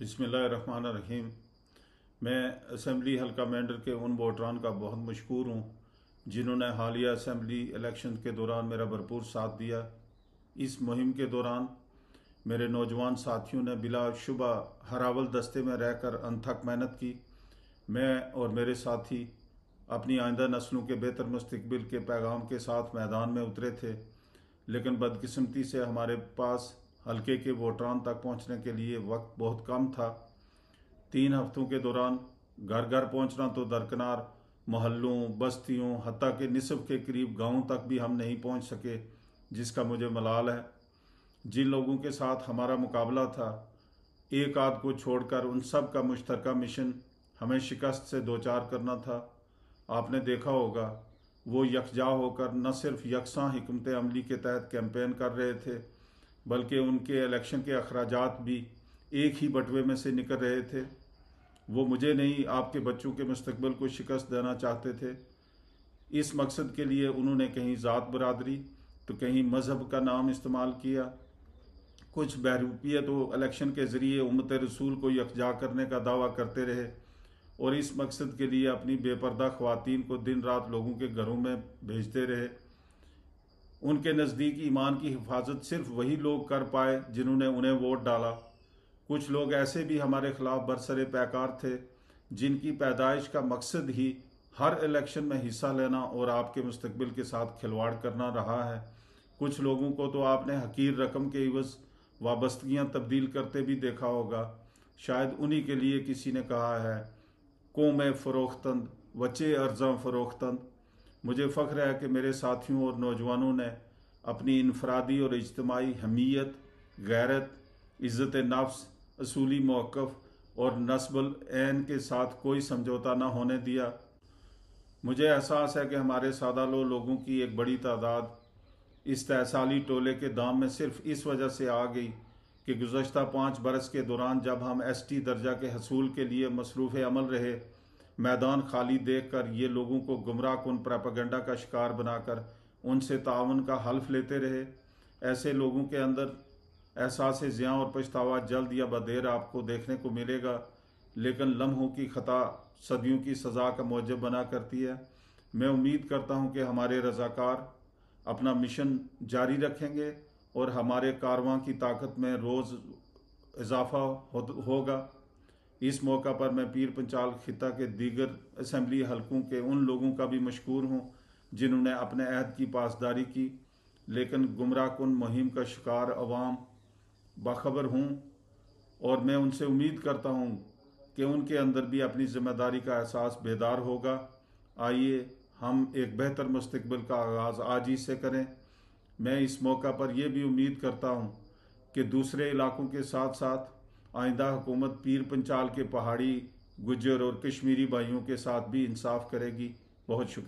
बिसमीम मैं असम्बली हलका मेंडर के उन वोटरान का बहुत मशहूर हूँ जिन्होंने हालिया असम्बली इलेक्शन के दौरान मेरा भरपूर साथ दिया इस मुहिम के दौरान मेरे नौजवान साथियों ने बिला शुबा हरावल दस्ते में रहकर अनथक मेहनत की मैं और मेरे साथी अपनी आइंदा नस्लों के बेहतर मुस्तबिल के पैगाम के साथ मैदान में उतरे थे लेकिन बदकस्मती से हमारे पास हल्के के वोटरान तक पहुंचने के लिए वक्त बहुत कम था तीन हफ्तों के दौरान घर घर पहुंचना तो दरकनार मोहल्लों बस्तियों हती के नसब के करीब गाँव तक भी हम नहीं पहुँच सके जिसका मुझे मलाल है जिन लोगों के साथ हमारा मुकाबला था एक आध को छोड़कर उन सब का मुश्तरका मिशन हमें शिकस्त से दो चार करना था आपने देखा होगा वो यकजा होकर न सिर्फ यकसा हमत अमली के तहत कैंपेन कर रहे थे बल्कि उनके इलेक्शन के अखराज भी एक ही बटवे में से निकल रहे थे वो मुझे नहीं आपके बच्चों के मुस्तबिल को शिकस्त देना चाहते थे इस मकसद के लिए उन्होंने कहीं ज़ात बरदरी तो कहीं मज़हब का नाम इस्तेमाल किया कुछ बहरूपिया तो इलेक्शन के ज़रिए उमत रसूल को यकजा करने का दावा करते रहे और इस मकसद के लिए अपनी बेपर्दा खुवान को दिन रात लोगों के घरों में भेजते रहे उनके नज़दीक ईमान की हिफाजत सिर्फ वही लोग कर पाए जिन्होंने उन्हें वोट डाला कुछ लोग ऐसे भी हमारे खिलाफ बरसर पैकार थे जिनकी पैदाइश का मकसद ही हर इलेक्शन में हिस्सा लेना और आपके मुस्तबिल के साथ खिलवाड़ करना रहा है कुछ लोगों को तो आपने हकीर रकम के इवज वाबस्तगियाँ तब्दील करते भी देखा होगा शायद उन्हीं के लिए किसी ने कहा है कौम फ़रोख्तंद वचे अर्जा फ़रोख्तंद मुझे फ़ख्र है कि मेरे साथियों और नौजवानों ने अपनी इनफरादी और इजतमाही हमीयत गैरत इज़्ज़त नफ्स असूली मौक़ और नस्बल एन के साथ कोई समझौता ना होने दिया मुझे एहसास है कि हमारे सादा लो लोगों की एक बड़ी तादाद इस तहसाली टोले के दाम में सिर्फ इस वजह से आ गई कि गुज्त पाँच बरस के दौरान जब हम एस टी दर्जा के हसूल के लिए मसरूफ़ अमल रहे मैदान खाली देख कर ये लोगों को गुमराह कन प्रापागेंडा का शिकार बनाकर उनसे ताउन का हल्फ लेते रहे ऐसे लोगों के अंदर एहसास ज्याँ और पछतावा जल्द या बदेर आपको देखने को मिलेगा लेकिन लम्हों की खता सदियों की सज़ा का मौजब बना करती है मैं उम्मीद करता हूँ कि हमारे रज़ाकार अपना मिशन जारी रखेंगे और हमारे कारवां की ताकत में रोज़ इजाफा हो, होगा इस मौका पर मैं पीर पंचाल खिता के दीगर असम्बली हलकों के उन लोगों का भी मशहूर हूँ जिन्होंने अपने अहद की पासदारी की लेकिन गुमराह कन मुहिम का शिकार अवाम बाखबर हूँ और मैं उनसे उम्मीद करता हूँ कि उनके अंदर भी अपनी जिम्मेदारी का एहसास बेदार होगा आइए हम एक बेहतर मुस्तबिल का आगाज़ आज ही से करें मैं इस मौका पर यह भी उम्मीद करता हूँ कि दूसरे इलाकों के साथ साथ आइंदा हुकूमत पीर पंचाल के पहाड़ी गुजर और कश्मीरी भाइयों के साथ भी इंसाफ करेगी बहुत शुक्रिया